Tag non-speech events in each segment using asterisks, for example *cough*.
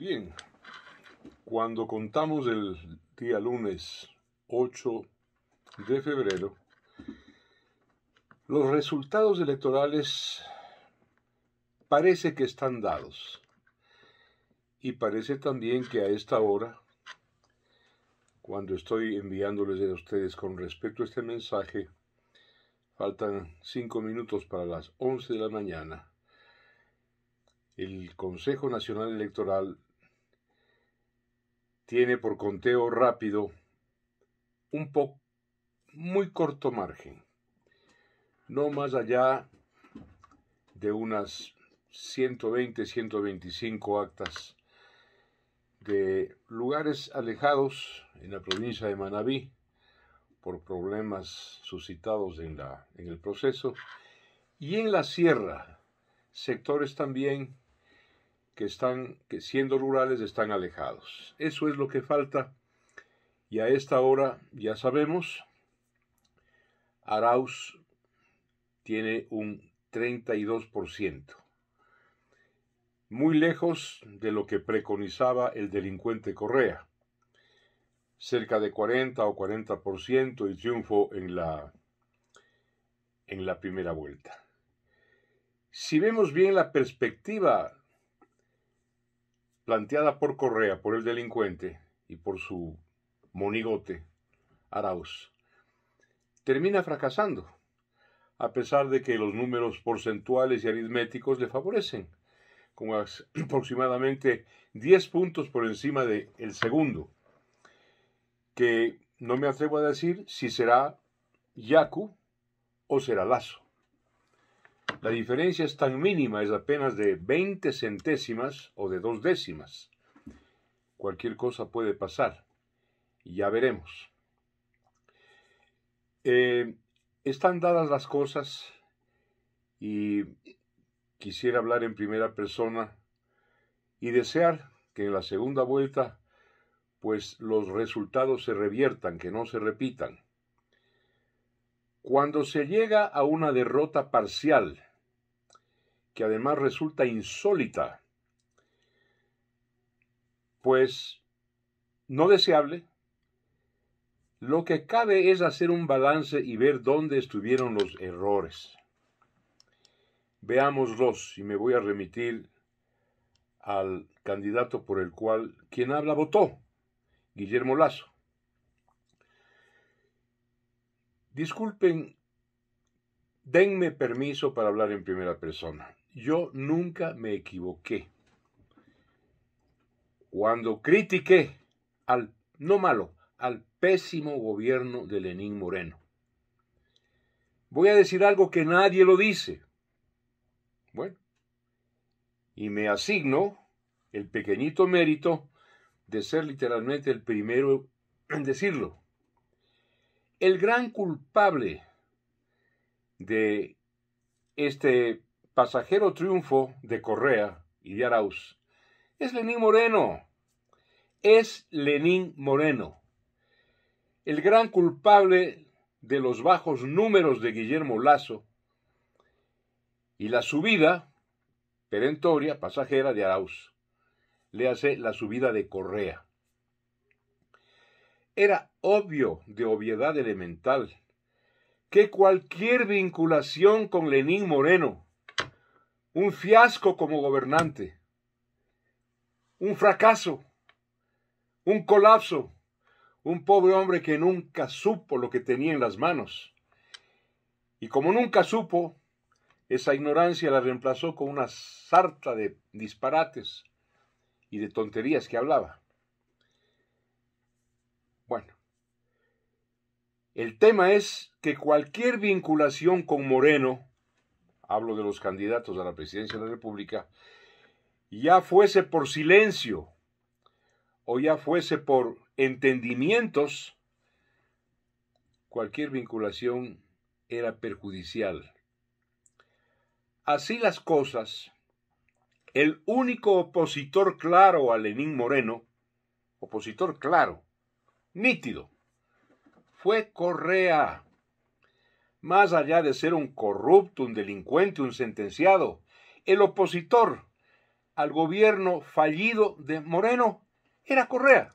Bien, cuando contamos el día lunes 8 de febrero, los resultados electorales parece que están dados. Y parece también que a esta hora, cuando estoy enviándoles a ustedes con respecto a este mensaje, faltan cinco minutos para las 11 de la mañana, el Consejo Nacional Electoral tiene por conteo rápido un poco muy corto margen, no más allá de unas 120, 125 actas de lugares alejados en la provincia de Manabí por problemas suscitados en, la, en el proceso y en la sierra, sectores también que están, que siendo rurales están alejados. Eso es lo que falta y a esta hora ya sabemos, Arauz tiene un 32%, muy lejos de lo que preconizaba el delincuente Correa, cerca de 40 o 40% y triunfo en la, en la primera vuelta. Si vemos bien la perspectiva planteada por Correa, por el delincuente y por su monigote, Arauz, termina fracasando, a pesar de que los números porcentuales y aritméticos le favorecen, con *clears throat* aproximadamente 10 puntos por encima del segundo, que no me atrevo a decir si será Yaku o será Lazo. La diferencia es tan mínima, es apenas de 20 centésimas o de dos décimas. Cualquier cosa puede pasar. Ya veremos. Eh, están dadas las cosas y quisiera hablar en primera persona y desear que en la segunda vuelta pues los resultados se reviertan, que no se repitan. Cuando se llega a una derrota parcial que además resulta insólita, pues no deseable, lo que cabe es hacer un balance y ver dónde estuvieron los errores. Veámoslos y me voy a remitir al candidato por el cual quien habla votó, Guillermo Lazo. Disculpen Denme permiso para hablar en primera persona. Yo nunca me equivoqué. Cuando critiqué al, no malo, al pésimo gobierno de Lenín Moreno. Voy a decir algo que nadie lo dice. Bueno, y me asigno el pequeñito mérito de ser literalmente el primero en decirlo. El gran culpable de este pasajero triunfo de Correa y de Arauz es Lenín Moreno. Es Lenín Moreno, el gran culpable de los bajos números de Guillermo Lazo y la subida perentoria, pasajera de Arauz. Le hace la subida de Correa. Era obvio, de obviedad elemental, que cualquier vinculación con Lenín Moreno, un fiasco como gobernante, un fracaso, un colapso, un pobre hombre que nunca supo lo que tenía en las manos. Y como nunca supo, esa ignorancia la reemplazó con una sarta de disparates y de tonterías que hablaba. El tema es que cualquier vinculación con Moreno, hablo de los candidatos a la presidencia de la República, ya fuese por silencio o ya fuese por entendimientos, cualquier vinculación era perjudicial. Así las cosas, el único opositor claro a Lenín Moreno, opositor claro, nítido, fue Correa. Más allá de ser un corrupto, un delincuente, un sentenciado, el opositor al gobierno fallido de Moreno era Correa.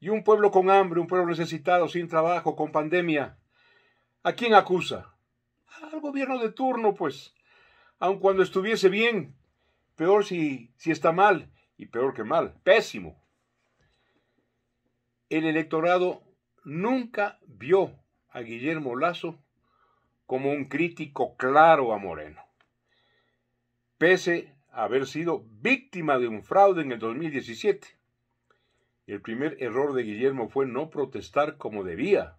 Y un pueblo con hambre, un pueblo necesitado, sin trabajo, con pandemia, ¿a quién acusa? Al gobierno de turno, pues. Aun cuando estuviese bien, peor si, si está mal, y peor que mal, pésimo. El electorado nunca vio a Guillermo Lazo como un crítico claro a Moreno, pese a haber sido víctima de un fraude en el 2017. El primer error de Guillermo fue no protestar como debía,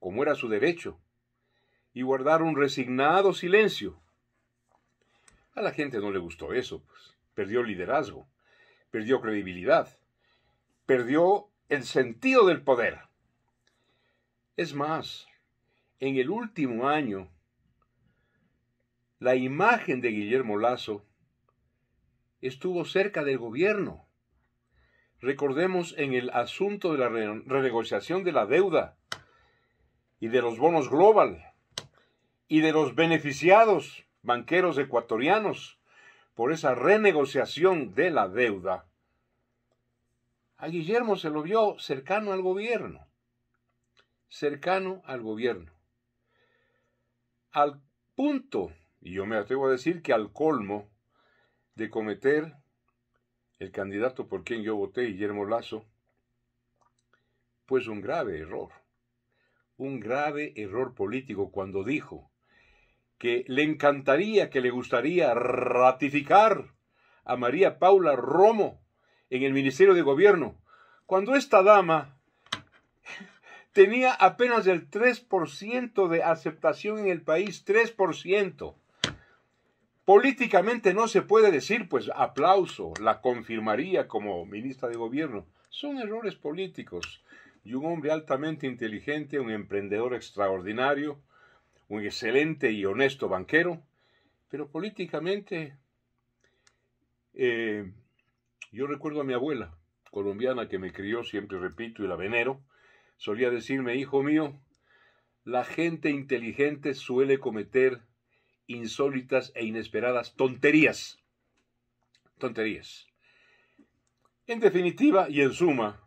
como era su derecho, y guardar un resignado silencio. A la gente no le gustó eso, pues. Perdió liderazgo, perdió credibilidad, perdió el sentido del poder. Es más, en el último año, la imagen de Guillermo Lazo estuvo cerca del gobierno. Recordemos en el asunto de la renegociación de la deuda y de los bonos global y de los beneficiados banqueros ecuatorianos por esa renegociación de la deuda. A Guillermo se lo vio cercano al gobierno cercano al gobierno. Al punto, y yo me atrevo a decir que al colmo, de cometer el candidato por quien yo voté, Guillermo Lazo, pues un grave error, un grave error político cuando dijo que le encantaría, que le gustaría ratificar a María Paula Romo en el Ministerio de Gobierno, cuando esta dama tenía apenas el 3% de aceptación en el país, 3%. Políticamente no se puede decir, pues aplauso, la confirmaría como ministra de gobierno. Son errores políticos. Y un hombre altamente inteligente, un emprendedor extraordinario, un excelente y honesto banquero, pero políticamente eh, yo recuerdo a mi abuela colombiana que me crió, siempre repito, y la venero, Solía decirme, hijo mío, la gente inteligente suele cometer insólitas e inesperadas tonterías. Tonterías. En definitiva y en suma,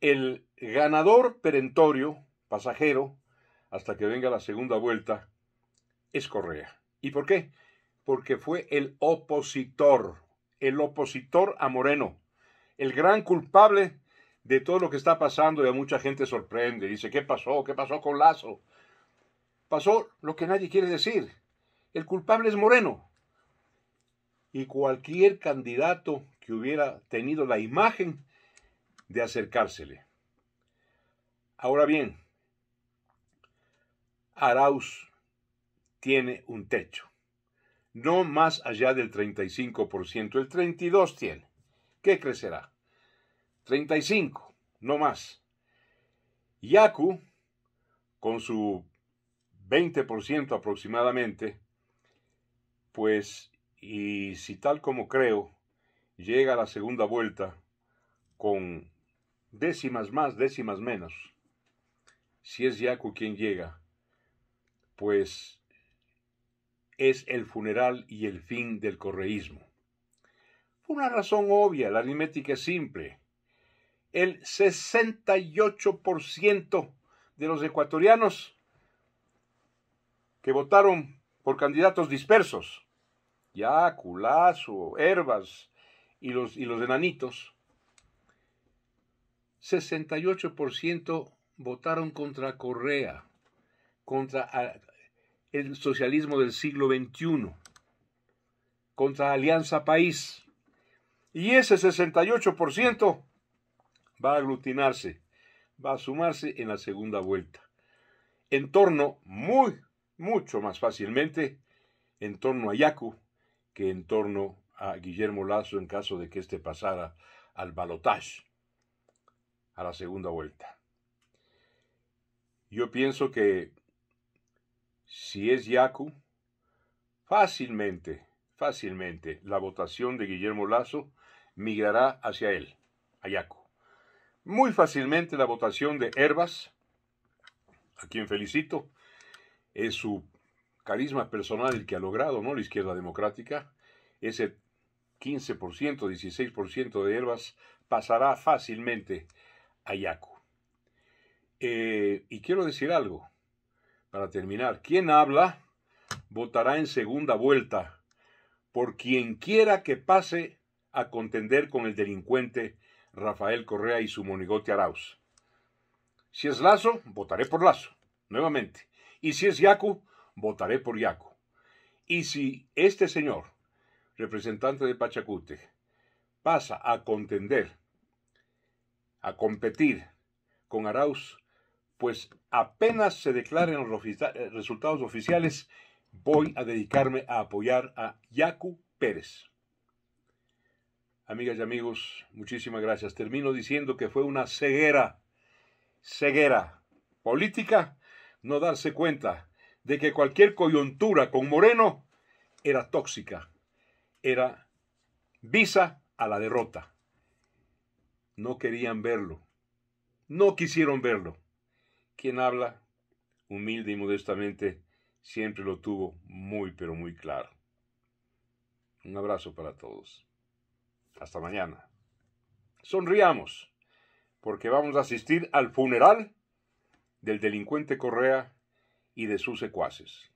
el ganador perentorio, pasajero, hasta que venga la segunda vuelta, es Correa. ¿Y por qué? Porque fue el opositor, el opositor a Moreno, el gran culpable de todo lo que está pasando ya mucha gente sorprende. Dice, ¿qué pasó? ¿Qué pasó con Lazo? Pasó lo que nadie quiere decir. El culpable es Moreno. Y cualquier candidato que hubiera tenido la imagen de acercársele. Ahora bien, Arauz tiene un techo. No más allá del 35%, el 32% tiene. ¿Qué crecerá? 35, no más. Yaku, con su 20% aproximadamente, pues, y si tal como creo, llega a la segunda vuelta con décimas más, décimas menos. Si es Yaku quien llega, pues es el funeral y el fin del correísmo. una razón obvia, la aritmética es simple el 68% de los ecuatorianos que votaron por candidatos dispersos, ya Culazo, Herbas y los, y los enanitos, 68% votaron contra Correa, contra ah, el socialismo del siglo XXI, contra Alianza País. Y ese 68% va a aglutinarse, va a sumarse en la segunda vuelta. En torno muy, mucho más fácilmente, en torno a Yacu que en torno a Guillermo Lazo en caso de que éste pasara al balotage, a la segunda vuelta. Yo pienso que si es Yacu, fácilmente, fácilmente la votación de Guillermo Lazo migrará hacia él, a Yacu muy fácilmente la votación de Herbas, a quien felicito. Es su carisma personal el que ha logrado, ¿no? La izquierda democrática. Ese 15%, 16% de Herbas pasará fácilmente a Yaco. Eh, y quiero decir algo, para terminar. Quien habla votará en segunda vuelta por quien quiera que pase a contender con el delincuente Rafael Correa y su monigote Arauz. Si es Lazo, votaré por Lazo, nuevamente. Y si es Yacu, votaré por Yacu. Y si este señor, representante de Pachacute, pasa a contender, a competir con Arauz, pues apenas se declaren los eh, resultados oficiales, voy a dedicarme a apoyar a Yacu Pérez. Amigas y amigos, muchísimas gracias. Termino diciendo que fue una ceguera, ceguera política, no darse cuenta de que cualquier coyuntura con Moreno era tóxica, era visa a la derrota. No querían verlo, no quisieron verlo. Quien habla humilde y modestamente siempre lo tuvo muy pero muy claro. Un abrazo para todos. Hasta mañana. Sonriamos, porque vamos a asistir al funeral del delincuente Correa y de sus secuaces.